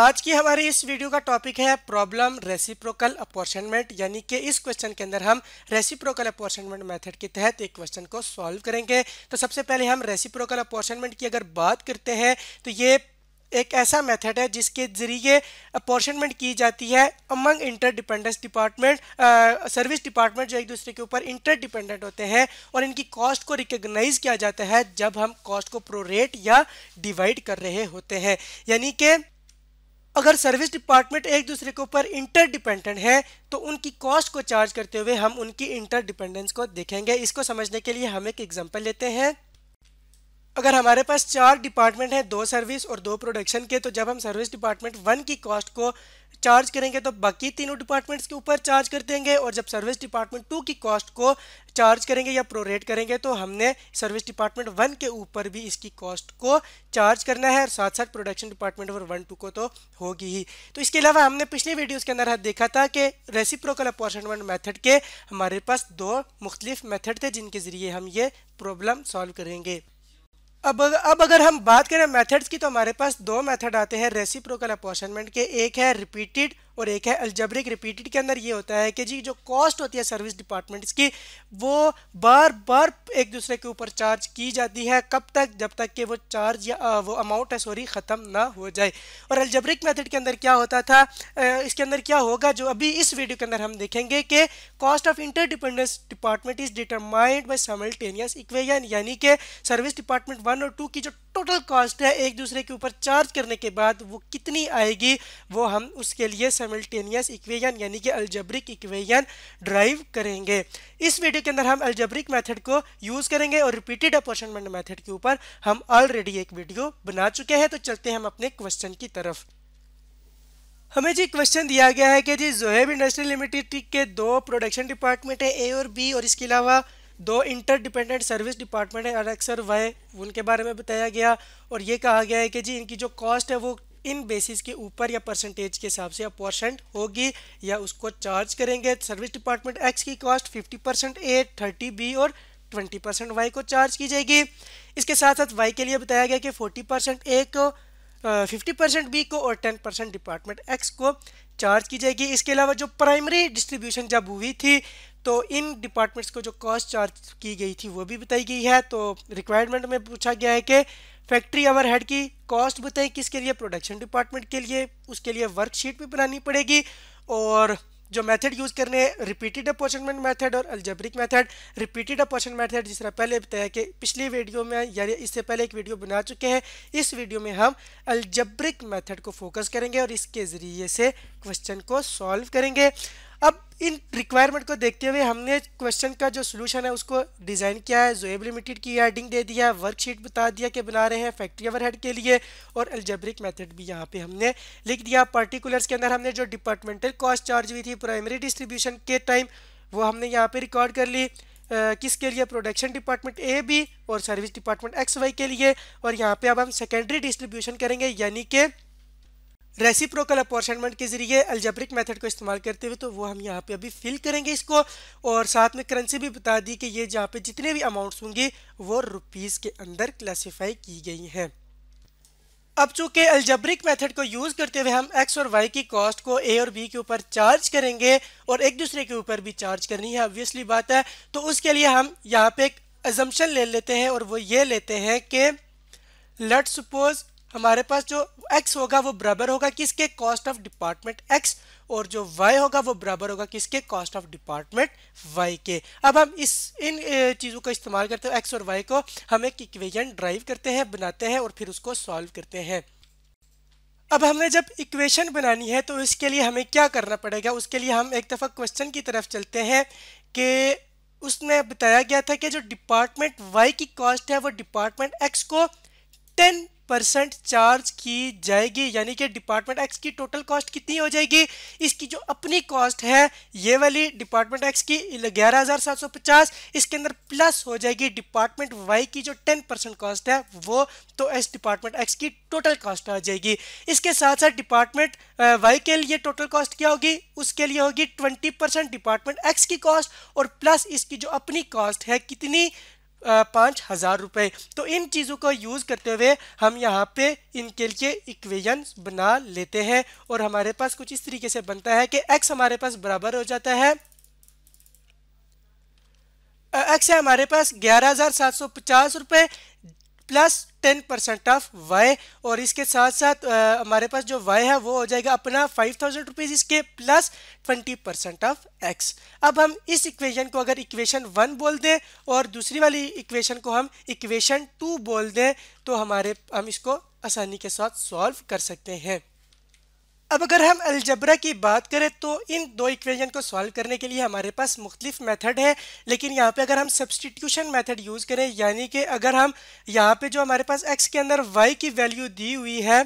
आज की हमारी इस वीडियो का टॉपिक है प्रॉब्लम रेसिप्रोकल अपॉर्चनमेंट यानी कि इस क्वेश्चन के अंदर हम रेसिप्रोकल अपॉर्चनमेंट मेथड के तहत एक क्वेश्चन को सॉल्व करेंगे तो सबसे पहले हम रेसिप्रोकल अपॉर्चनमेंट की अगर बात करते हैं तो ये एक ऐसा मेथड है जिसके जरिए अपॉर्चनमेंट की जाती है among interdependence department service department जो एक दूसरे के ऊपर इंटर डिपेंडेंट होते हैं और इनकी कॉस्ट को रिकग्नाइज किया जाता है जब हम कॉस्ट को प्रोरेट या डिवाइड कर रहे होते हैं यानी कि अगर सर्विस डिपार्टमेंट एक दूसरे के ऊपर इंटरडिपेंडेंट है तो उनकी कॉस्ट को चार्ज करते हुए हम उनकी इंटरडिपेंडेंस को देखेंगे इसको समझने के लिए हम एक एग्जाम्पल लेते हैं अगर हमारे पास चार डिपार्टमेंट हैं दो सर्विस और दो प्रोडक्शन के तो जब हम सर्विस डिपार्टमेंट वन की कॉस्ट को चार्ज करेंगे तो बाकी तीनों डिपार्टमेंट्स के ऊपर चार्ज कर देंगे और जब सर्विस डिपार्टमेंट टू की कॉस्ट को चार्ज करेंगे या प्रोरेट करेंगे तो हमने सर्विस डिपार्टमेंट वन के ऊपर भी इसकी कॉस्ट को चार्ज करना है और साथ साथ प्रोडक्शन डिपार्टमेंट और वन टू को तो होगी ही तो इसके अलावा हमने पिछले वीडियोज़ के अंदर देखा था कि रेसिप्रोकल अपॉर्चनमेंट मैथड के हमारे पास दो मुख्तलिफ मैथड थे जिनके ज़रिए हम ये प्रॉब्लम सॉल्व करेंगे अब अब अगर हम बात करें मेथड्स की तो हमारे पास दो मेथड आते हैं रेसिप्रोकल अपॉर्चनमेंट के एक है रिपीटेड और एक है अल्जब्रिक रिपीटेड के अंदर ये होता है कि जी जो कॉस्ट होती है सर्विस डिपार्टमेंट्स की वो बार बार एक दूसरे के ऊपर चार्ज की जाती है कब तक जब तक कि वो चार्ज या वो अमाउंट है सॉरी ख़त्म ना हो जाए और अल्जब्रिक मेथड के अंदर क्या होता था इसके अंदर क्या होगा जो अभी इस वीडियो के अंदर हम देखेंगे कि cost of interdependence department is determined by simultaneous equation यानी कि सर्विस डिपार्टमेंट वन और टू की जो टोटल कॉस्ट है एक दूसरे के ऊपर चार्ज करने के बाद वो कितनी आएगी वो हम उसके लिए सेमल्टेनियस इक्वेशन यानी कि अल्जब्रिक इक्वेशन ड्राइव करेंगे इस वीडियो के अंदर हम अल्जब्रिक मेथड को यूज़ करेंगे और रिपीटेड अपॉर्चनमेंट मेथड के ऊपर हम ऑलरेडी एक वीडियो बना चुके हैं तो चलते हैं हम अपने क्वेश्चन की तरफ हमें जी क्वेश्चन दिया गया है कि जी जोहेब इंडस्ट्री लिमिटेड के दो प्रोडक्शन डिपार्टमेंट है ए और बी और इसके अलावा दो इंटरडिपेंडेंट सर्विस डिपार्टमेंट है और अक्सर वह उनके बारे में बताया गया और ये कहा गया है कि जी इनकी जो कॉस्ट है वो इन बेसिस के ऊपर या परसेंटेज के हिसाब से पोर्सेंट होगी या उसको चार्ज करेंगे सर्विस डिपार्टमेंट एक्स की cost fifty percent A thirty B और ट्वेंटी परसेंट वाई को चार्ज की जाएगी इसके साथ साथ वाई के लिए बताया गया कि फोर्टी परसेंट ए को फिफ्टी परसेंट बी को और टेन परसेंट डिपार्टमेंट एक्स को चार्ज की जाएगी इसके अलावा जो प्राइमरी डिस्ट्रीब्यूशन जब हुई थी तो इन डिपार्टमेंट्स को जो कॉस्ट चार्ज की गई थी वो भी बताई गई है तो रिक्वायरमेंट में पूछा गया है कि फैक्ट्री आवर हेड की कॉस्ट बताएं किसके लिए प्रोडक्शन डिपार्टमेंट के लिए उसके लिए वर्कशीट भी बनानी पड़ेगी और जो मेथड यूज़ करने हैं रिपीटेड अपॉर्चुनमेंट मेथड और algebraic method repeated apportion method जिस तरह पहले बताया कि पिछली वीडियो में या इससे पहले एक वीडियो बना चुके हैं इस वीडियो में हम अल्जेब्रिक मेथड को फोकस करेंगे और इसके ज़रिए से क्वेश्चन को सॉल्व करेंगे अब इन रिक्वायरमेंट को देखते हुए हमने क्वेश्चन का जो सोल्यूशन है उसको डिज़ाइन किया है जोएब लिमिटेड की एडिंग दे दिया है वर्कशीट बता दिया कि बना रहे हैं फैक्ट्री ओवर हेड के लिए और एल्जेब्रिक मेथड भी यहाँ पे हमने लिख दिया पर्टिकुलर्स के अंदर हमने जो डिपार्टमेंटल कॉस्ट चार्ज हुई थी प्राइमरी डिस्ट्रीब्यूशन के टाइम वो हमने यहाँ पर रिकॉर्ड कर ली Uh, किसके लिए प्रोडक्शन डिपार्टमेंट ए बी और सर्विस डिपार्टमेंट एक्स वाई के लिए और यहाँ पे अब हम सेकेंडरी डिस्ट्रीब्यूशन करेंगे यानी कि रेसिप्रोकल अपॉर्शनमेंट के जरिए अल्जब्रिक मेथड को इस्तेमाल करते हुए तो वो हम यहाँ पे अभी फिल करेंगे इसको और साथ में करेंसी भी बता दी कि ये जहाँ पे जितने भी अमाउंट्स होंगे वो रुपीज़ के अंदर क्लासीफाई की गई हैं अब चूंकि अल्जब्रिक मेथड को यूज़ करते हुए हम एक्स और वाई की कॉस्ट को ए और बी के ऊपर चार्ज करेंगे और एक दूसरे के ऊपर भी चार्ज करनी है ऑब्वियसली बात है तो उसके लिए हम यहाँ पे एक एजम्पन ले लेते हैं और वो ये लेते हैं कि लेट सपोज हमारे पास जो x होगा वो बराबर होगा किसके कॉस्ट ऑफ डिपार्टमेंट x और जो y होगा वो बराबर होगा किसके कॉस्ट ऑफ डिपार्टमेंट y के अब हम इस इन चीज़ों का इस्तेमाल करते हैं x और y को हम एक इक्वेशन ड्राइव करते हैं बनाते हैं और फिर उसको सॉल्व करते हैं अब हमने जब इक्वेशन बनानी है तो इसके लिए हमें क्या करना पड़ेगा उसके लिए हम एक दफ़ा क्वेश्चन की तरफ चलते हैं कि उसमें बताया गया था कि जो डिपार्टमेंट वाई की कॉस्ट है वो डिपार्टमेंट एक्स को टेन परसेंट चार्ज की जाएगी यानी कि डिपार्टमेंट एक्स की टोटल कॉस्ट कितनी हो जाएगी इसकी जो अपनी कॉस्ट है ये वाली डिपार्टमेंट एक्स की ग्यारह हज़ार सात सौ पचास इसके अंदर प्लस हो जाएगी डिपार्टमेंट वाई की जो टेन परसेंट कॉस्ट है वो तो एस डिपार्टमेंट एक्स की टोटल कॉस्ट आ जाएगी इसके साथ साथ डिपार्टमेंट वाई के लिए टोटल कॉस्ट क्या होगी उसके लिए होगी ट्वेंटी परसेंट डिपार्टमेंट एक्स की कॉस्ट और प्लस इसकी जो अपनी कॉस्ट है कितनी पाँच हज़ार रुपये तो इन चीज़ों का यूज़ करते हुए हम यहाँ पे इनके लिए इक्वेजन बना लेते हैं और हमारे पास कुछ इस तरीके से बनता है कि एक्स हमारे पास बराबर हो जाता है एक्स है हमारे पास ग्यारह हज़ार सात सौ पचास रुपये plus ten percent of Y और इसके साथ साथ हमारे पास जो वाई है वो हो जाएगा अपना फाइव थाउजेंड रुपीज़ इसके plus twenty percent of X अब हम इस इक्वेशन को अगर इक्वेशन वन बोल दें और दूसरी वाली इक्वेशन को हम इक्वेशन टू बोल दें तो हमारे हम इसको आसानी के साथ सॉल्व कर सकते हैं अब अगर हम अलजबरा की बात करें तो इन दो इक्वेशन को सॉल्व करने के लिए हमारे पास मुख्तलिफ मेथड है लेकिन यहाँ पे अगर हम सब्सटीट्यूशन मेथड यूज़ करें यानी कि अगर हम यहाँ पे जो हमारे पास एक्स के अंदर वाई की वैल्यू दी हुई है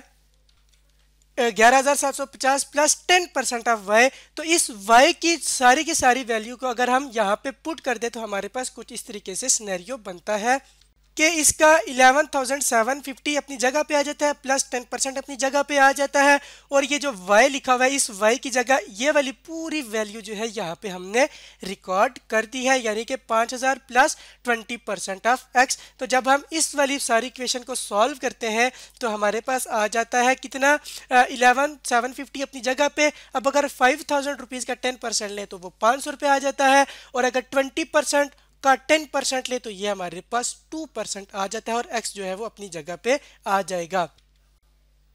ग्यारह हज़ार सात सौ पचास plus ten percent of Y तो इस वाई की सारी की सारी वैल्यू को अगर हम यहाँ पे पुट कर दें तो हमारे पास कुछ इस तरीके से स्नैरियो बनता है कि इसका 11,750 अपनी जगह पे आ जाता है प्लस 10 परसेंट अपनी जगह पे आ जाता है और ये जो वाई लिखा हुआ है इस वाई की जगह ये वाली पूरी वैल्यू जो है यहाँ पे हमने रिकॉर्ड कर दी है यानी कि 5,000 प्लस 20 परसेंट ऑफ एक्स तो जब हम इस वाली सारी इक्वेशन को सॉल्व करते हैं तो हमारे पास आ जाता है कितना इलेवन अपनी जगह पे अब अगर फाइव थाउजेंड का टेन परसेंट लें तो वो पाँच सौ आ जाता है और अगर ट्वेंटी परसेंट का टेन परसेंट ले तो ये हमारे पास टू परसेंट आ जाता है और एक्स जो है वो अपनी जगह पे आ जाएगा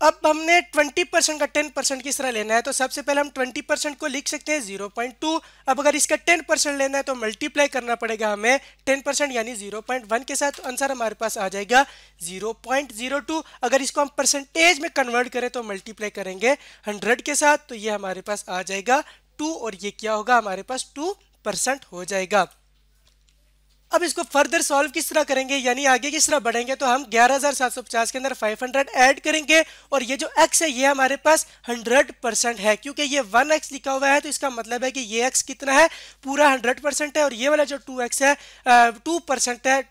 अब हमने 20 परसेंट का 10 परसेंट किस तरह लेना है तो सबसे पहले हम 20 परसेंट को लिख सकते हैं 0.2 अब अगर इसका 10 परसेंट लेना है तो मल्टीप्लाई करना पड़ेगा हमें 10 परसेंट यानी 0.1 के साथ तो आंसर हमारे पास आ जाएगा 0.02 अगर इसको हम परसेंटेज में कन्वर्ट करें तो मल्टीप्लाई करेंगे 100 के साथ तो ये हमारे पास आ जाएगा टू और ये क्या होगा हमारे पास टू परसेंट हो जाएगा अब इसको फर्दर सॉल्व किस तरह करेंगे यानी आगे किस तरह बढ़ेंगे तो हम 11,750 के अंदर 500 ऐड करेंगे और ये जो x है ये हमारे पास 100 परसेंट है क्योंकि ये 1x लिखा हुआ है तो इसका मतलब है कि ये x कितना है पूरा 100 परसेंट है और ये वाला जो 2x है टू परसेंट है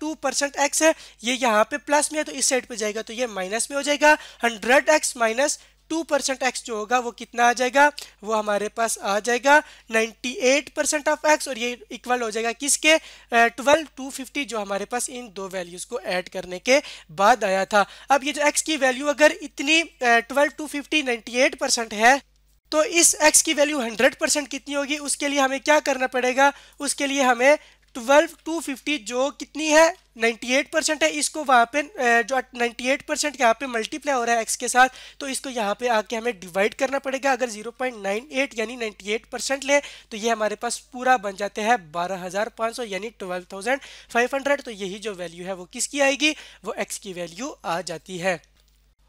टू परसेंट एक्स है ये यहाँ पे प्लस में है तो इस साइड पे जाएगा तो ये माइनस में हो जाएगा hundred X minus two percent X जो होगा वो कितना आ जाएगा वो हमारे पास आ जाएगा ninety eight percent of X और ये इक्वल हो जाएगा किसके ट्वेल्व टू फिफ्टी जो हमारे पास इन दो वैल्यूज़ को ऐड करने के बाद आया था अब ये जो एक्स की वैल्यू अगर इतनी twelve two fifty ninety eight percent है तो इस x की वैल्यू 100 कितनी होगी उसके लिए हमें क्या करना पड़ेगा उसके लिए हमें ट्वेल्व टू फिफ्टी जो कितनी है 98 परसेंट है इसको वहाँ पे जो 98 परसेंट यहाँ पे मल्टीप्लाई हो रहा है एक्स के साथ तो इसको यहाँ पे आके हमें डिवाइड करना पड़ेगा अगर 0.98 यानी 98 परसेंट लें तो ये हमारे पास पूरा बन जाते हैं 12,500 यानी 12,500 तो यही जो वैल्यू है वो किसकी आएगी वो एक्स की वैल्यू आ जाती है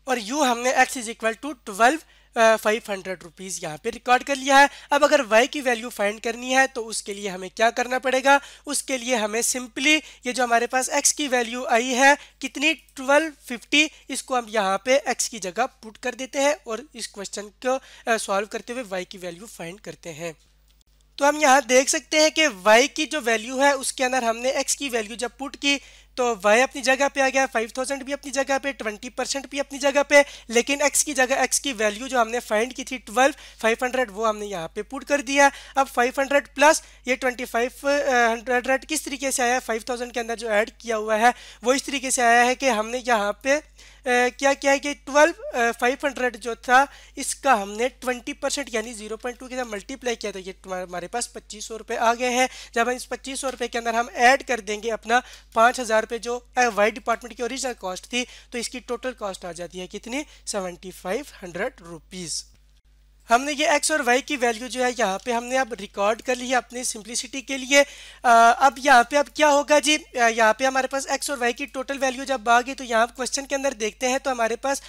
और यू हमने X is equal to twelve five hundred rupees यहाँ पे रिकॉर्ड कर लिया है अब अगर वाई की वैल्यू फाइंड करनी है तो उसके लिए हमें क्या करना पड़ेगा उसके लिए हमें सिंपली ये जो हमारे पास एक्स की वैल्यू आई है कितनी ट्वेल्व फिफ्टी इसको हम यहाँ पे एक्स की जगह पुट कर देते हैं और इस क्वेश्चन को सॉल्व करते हुए वाई की वैल्यू फाइंड करते हैं तो हम यहाँ देख सकते हैं कि y की जो वैल्यू है उसके अंदर हमने x की वैल्यू जब पुट की तो वह अपनी जगह पे आ गया फाइव थाउजेंड भी अपनी जगह पे ट्वेंटी परसेंट भी अपनी जगह पे लेकिन एक्स की जगह एक्स की वैल्यू जो हमने फाइंड की थी ट्वेल्व फाइव हंड्रेड वो हमने यहाँ पे पुट कर दिया अब फाइव हंड्रेड प्लस ये ट्वेंटी फाइव हंड्रेड किस तरीके से आया है फाइव थाउजेंड के अंदर जो ऐड किया हुआ है वो इस तरीके से आया है कि हमने यहाँ पे Uh, क्या क्या है कि ट्वेल्व फाइव हंड्रेड जो था इसका हमने ट्वेंटी परसेंट यानी जीरो पॉइंट टू के साथ मल्टीप्लाई किया तो ये हमारे पास पच्चीस सौ रुपये आ गए हैं जब हम इस पच्चीस सौ के अंदर हम ऐड कर देंगे अपना हज़ार हज़ार पे जो वाई डिपार्टमेंट की ओरिजिनल कॉस्ट थी तो इसकी टोटल कॉस्ट आ जाती है कितनी सेवेंटी फाइव हंड्रेड रुपीज़ हमने ये x और y की वैल्यू जो है यहाँ पे हमने अब रिकॉर्ड कर ली है अपनी सिंप्लिसिटी के लिए आ, अब यहाँ पे अब क्या होगा जी यहाँ पे हमारे पास x और y की टोटल वैल्यू जब आ गई तो यहाँ क्वेश्चन के अंदर देखते हैं तो हमारे पास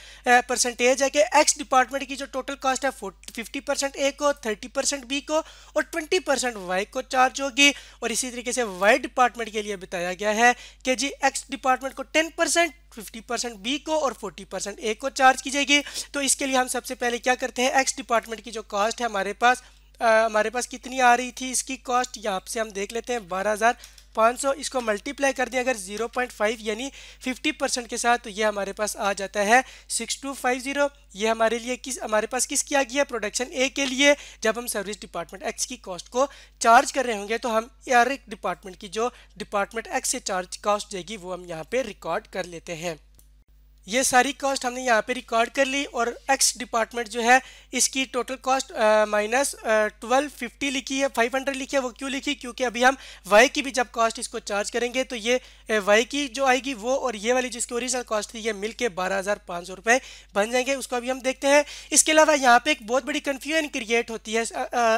परसेंटेज है कि x डिपार्टमेंट की जो टोटल कॉस्ट है फिफ्टी परसेंट ए को थर्टी परसेंट बी को और ट्वेंटी परसेंट वाई को चार्ज होगी और इसी तरीके से वाई डिपार्टमेंट के लिए बताया गया है कि जी एक्स डिपार्टमेंट को ten percent fifty percent B को और फोर्टी परसेंट ए को चार्ज की जाएगी तो इसके लिए हम सबसे पहले क्या करते हैं एक्स डिपार्टमेंट की जो कॉस्ट है हमारे पास आ, हमारे पास कितनी आ रही थी इसकी कॉस्ट यहाँ से हम देख लेते हैं बारह हज़ार 500 इसको मल्टीप्लाई कर दें अगर 0.5 यानी 50 परसेंट के साथ तो ये हमारे पास आ जाता है 6250 ये हमारे लिए किस हमारे पास किस किया गया प्रोडक्शन ए के लिए जब हम सर्विस डिपार्टमेंट एक्स की कॉस्ट को चार्ज कर रहे होंगे तो हम हर एक डिपार्टमेंट की जो डिपार्टमेंट एक्स से चार्ज कॉस्ट देगी वो हम यहाँ पर रिकॉर्ड कर लेते हैं ये सारी कॉस्ट हमने यहाँ पे रिकॉर्ड कर ली और एक्स डिपार्टमेंट जो है इसकी total cost minus twelve fifty लिखी है फाइव हंड्रेड लिखी है वो क्यों लिखी क्योंकि अभी हम वाई की भी जब कॉस्ट इसको चार्ज करेंगे तो ये वाई की जो आएगी वो और ये वाली जिसकी ओरिजिनल कॉस्ट थी ये मिल के बारह हज़ार पाँच सौ रुपये बन जाएंगे उसको अभी हम देखते हैं इसके अलावा यहाँ पर एक बहुत बड़ी कन्फ्यूजन क्रिएट होती है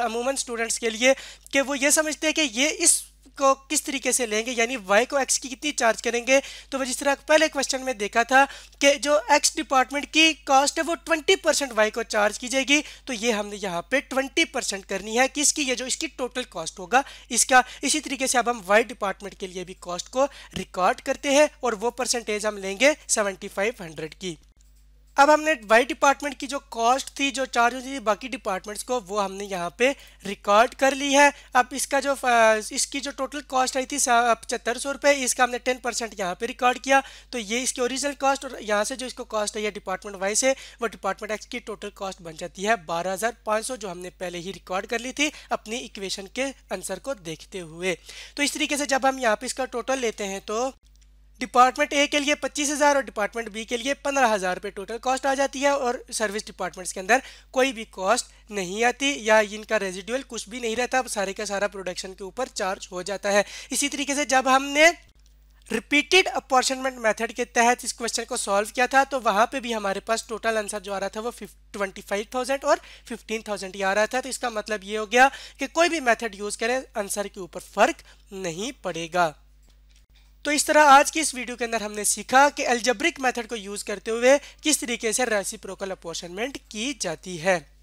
अमूमन स्टूडेंट्स के लिए कि वो ये समझते हैं कि ये इस को किस तरीके से लेंगे यानी वाई को एक्स की कितनी चार्ज करेंगे तो वह जिस तरह पहले क्वेश्चन में देखा था कि जो एक्स डिपार्टमेंट की कॉस्ट है वो ट्वेंटी परसेंट वाई को चार्ज की जाएगी तो ये हमने यहाँ पे ट्वेंटी परसेंट करनी है किसकी ये जो इसकी टोटल कॉस्ट होगा इसका इसी तरीके से अब हम वाई डिपार्टमेंट के लिए भी कॉस्ट को रिकॉर्ड करते हैं और वो परसेंटेज हम लेंगे सेवेंटी फाइव हंड्रेड की अब हमने वाई डिपार्टमेंट की जो कॉस्ट थी जो चार्ज होती थी बाकी डिपार्टमेंट्स को वो हमने यहाँ पे रिकॉर्ड कर ली है अब इसका जो इसकी जो टोटल कॉस्ट आई थी पचहत्तर सौ रुपये इसका हमने टेन परसेंट यहाँ पर रिकॉर्ड किया तो ये इसकी ओरिजिनल कॉस्ट और यहाँ से जो इसको कॉस्ट आई है डिपार्टमेंट वाई से वो डिपार्टमेंट एक्स की टोटल कॉस्ट बन जाती है बारह जो हमने पहले ही रिकॉर्ड कर ली थी अपनी इक्वेशन के आंसर को देखते हुए तो इस तरीके से जब हम यहाँ पर इसका टोटल लेते हैं तो डिपार्टमेंट ए के लिए पच्चीस हज़ार और डिपार्टमेंट बी के लिए पंद्रह हज़ार रुपये टोटल कॉस्ट आ जाती है और सर्विस डिपार्टमेंट्स के अंदर कोई भी कॉस्ट नहीं आती या इनका रेजिडुअल कुछ भी नहीं रहता सारे का सारा प्रोडक्शन के ऊपर चार्ज हो जाता है इसी तरीके से जब हमने रिपीटेड अपॉर्चुनमेंट मेथड के तहत इस क्वेश्चन को सॉल्व किया था तो वहाँ पे भी हमारे पास टोटल आंसर जो आ रहा था वो ट्वेंटी फाइव थाउजेंड और फिफ्टीन थाउजेंड ही आ रहा था तो इसका मतलब ये हो गया कि कोई भी मेथड यूज़ करें आंसर के ऊपर फर्क नहीं पड़ेगा तो इस तरह आज की इस वीडियो के अंदर हमने सीखा कि एल्जब्रिक मेथड को यूज करते हुए किस तरीके से रेसिप्रोकल अपोर्शनमेंट की जाती है